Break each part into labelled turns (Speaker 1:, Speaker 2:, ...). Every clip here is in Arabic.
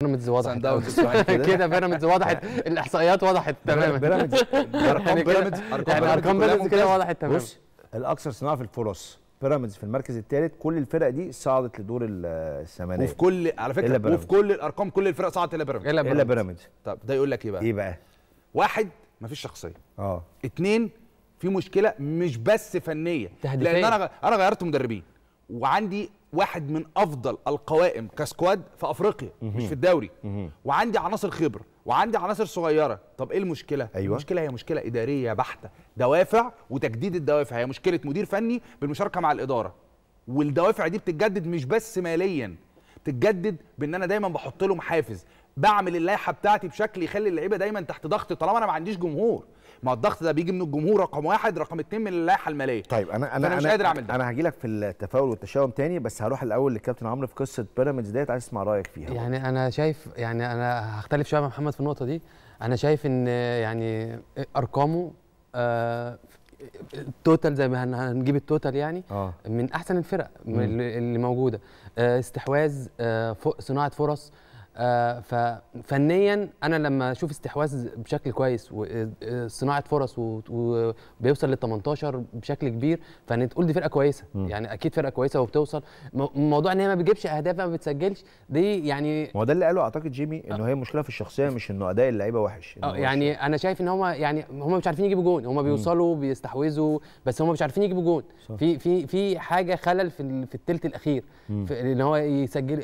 Speaker 1: بيراميدز وضحت كده بيراميدز وضحت الاحصائيات وضحت تماما بيراميدز ارقام يعني بيراميدز ارقام يعني بيراميدز كده وضحت تماما بص
Speaker 2: الاكثر صناعه في الفرص بيراميدز في المركز الثالث كل الفرق دي صعدت لدور الثمانيه وفي كل على فكره وفي كل الارقام كل الفرق صعدت الا بيراميدز الا بيراميدز طب ده يقول لك ايه بقى؟ ايه بقى؟ واحد مفيش شخصيه اه اثنين في مشكله مش بس فنيه لان انا انا غيرت مدربين وعندي واحد من افضل القوائم كسكواد في افريقيا مش في الدوري وعندي عناصر خبره وعندي عناصر صغيره طب ايه المشكله أيوة. المشكله هي مشكله اداريه بحته دوافع وتجديد الدوافع هي مشكله مدير فني بالمشاركه مع الاداره والدوافع دي بتتجدد مش بس ماليا تتجدد بان انا دايما بحط لهم حافز بعمل اللائحه بتاعتي بشكل يخلي اللعيبه دايما تحت ضغط طالما انا ما عنديش جمهور ما الضغط ده بيجي من الجمهور رقم واحد رقم اتنين من اللائحه الماليه طيب انا انا مش قادر اعمل ده
Speaker 1: انا هجي لك في التفاؤل
Speaker 2: والتشاؤم تاني بس هروح الاول للكابتن عمرو في قصه بيراميدز ديت عايز اسمع رايك فيها
Speaker 1: يعني انا شايف يعني انا هختلف شويه مع محمد في النقطه دي انا شايف ان يعني ارقامه آه التوتال زي ما هنجيب التوتال يعني آه. من احسن الفرق اللي موجوده آه، استحواذ آه، صناعه فرص آه، ففنيا انا لما اشوف استحواذ بشكل كويس وصناعه آه، آه، فرص وبيوصل لل 18 بشكل كبير فان تقول دي فرقه كويسه م. يعني اكيد فرقه كويسه وبتوصل موضوع ان هي ما بتجيبش اهداف ما بتسجلش دي يعني هو ده اللي قاله اعتقد جيمي انه هي مشكله في الشخصيه مش انه اداء اللعيبه وحش يعني انا شايف ان هم يعني هم مش عارفين يجيبوا جون هم بيوصلوا بيستحوذوا بس هم مش عارفين يجيبوا جون في في في حاجه خلل في الثلث الاخير ان هو يسجل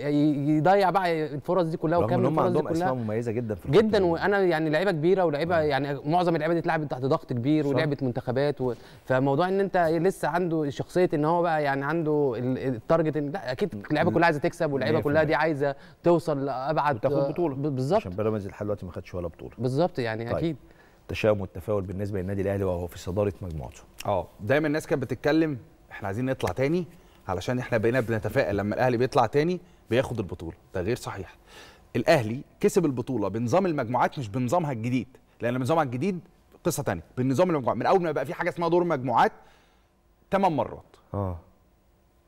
Speaker 1: يضيع بقى الفرص دي كلها وكمل هم عندهم اسماء مميزه جدا في جدا وانا يعني لعيبه كبيره ولعيبه آه. يعني معظم اللعيبه دي اتلعبت تحت ضغط كبير ولعبت منتخبات و... فموضوع ان انت إيه لسه عنده شخصيه ان هو بقى يعني عنده التارجت لا اكيد اللعيبه كلها عايزه تكسب واللعيبه كلها دي عايزه توصل لابعد تاخد آه،
Speaker 2: بطوله بالظبط عشان بيراميدز لحد دلوقتي ما خدش ولا بطوله بالظبط يعني طيب. اكيد التشاؤم والتفاؤل بالنسبه للنادي الاهلي وهو في صداره مجموعته اه دايما الناس كانت بتتكلم احنا عايزين نطلع تاني علشان احنا بقينا بنتفائل لما الاهلي بيطلع تاني بياخد البطوله غير صحيح الاهلي كسب البطوله بنظام المجموعات مش بنظامها الجديد لان نظامها الجديد قصه ثانيه بالنظام المجموعات من اول ما بقى في حاجه اسمها دور مجموعات ثمان مرات اه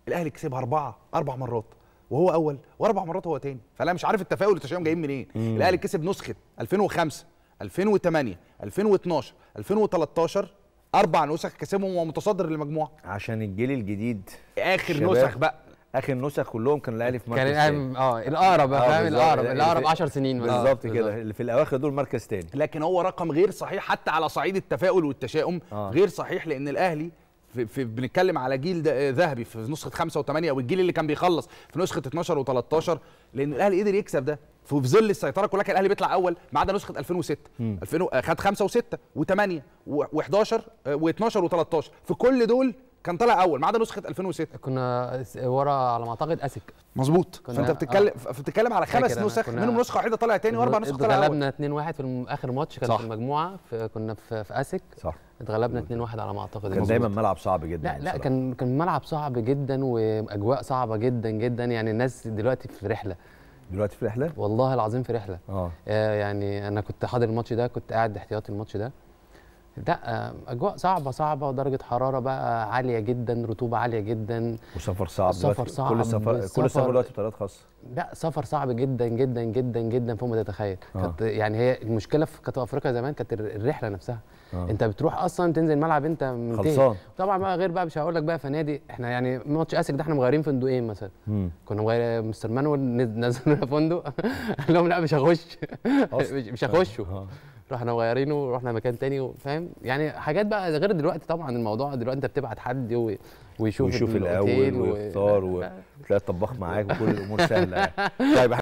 Speaker 2: الاهلي كسبها اربعه اربع مرات وهو اول واربع مرات هو تاني فانا مش عارف التفاؤل والتشاؤم جايين منين إيه؟ الاهلي كسب نسخه 2005 2008 2012 2013 اربع نسخ كسبهم ومتصدر للمجموعه عشان الجيل الجديد اخر نسخ بقى اخر نسخ كلهم كانوا الاهلي في مركز كان اه الاقرب آه، فاهم الاقرب يعني الاقرب 10 سنين بالظبط كده اللي في الاواخر دول مركز تاني لكن هو رقم غير صحيح حتى على صعيد التفاؤل والتشاؤم آه. غير صحيح لان الاهلي في, في بنتكلم على جيل ذهبي في نسخه 5 و8 والجيل اللي كان بيخلص في نسخه 12 و13 لان الاهلي قدر يكسب ده في ظل السيطره كلها كان الاهلي بيطلع اول ما عدا نسخه 2006 2000 آه، خد 5 و6 و8 و11 و12 و13 في كل دول كان طالع اول ما عدا نسخه 2006 كنا ورا على ما اعتقد اسك مظبوط فانت آه. بتتكلم آه. فبتتكلم على خمس نسخ منهم نسخه واحده طالع تاني واربع نسخ طالع اول
Speaker 1: اتغلبنا 2-1 في اخر ماتش كان في المجموعه في كنا في, في اسك صح اتغلبنا 2-1 على ما اعتقد كان دايما ملعب صعب جدا لا لا كان كان ملعب صعب جدا واجواء صعبه جدا جدا يعني الناس دلوقتي في رحله دلوقتي في رحله والله العظيم في رحله اه, آه يعني انا كنت حاضر الماتش ده كنت قاعد احتياطي الماتش ده لا اجواء صعبه صعبه ودرجه حراره بقى عاليه جدا رطوبه عاليه جدا وسفر صعب سفر صعب كل سفر كل سفر دلوقتي بطيارات خاصه لا سفر صعب جدا جدا جدا جدا فوق ما تتخيل آه. كانت يعني هي المشكله في كانت افريقيا زمان كانت الرحله نفسها آه. انت بتروح اصلا تنزل ملعب انت خلصان طبعا بقى غير بقى مش هقول لك بقى فنادي احنا يعني ماتش اسك ده احنا مغيرين فندقين مثلا مم. كنا مغير مستر مانويل نزلنا فندق قال لهم لا مش هخش مش هخشوا آه. رحنا مغيرينه ورحنا مكان تاني فاهم يعني حاجات بقى غير دلوقتي طبعا الموضوع دلوقتي انت بتبعت حد و... ويشوف ويشوف الاول ويختار وتلاقي الطباخ معاك وكل الامور سهله طيب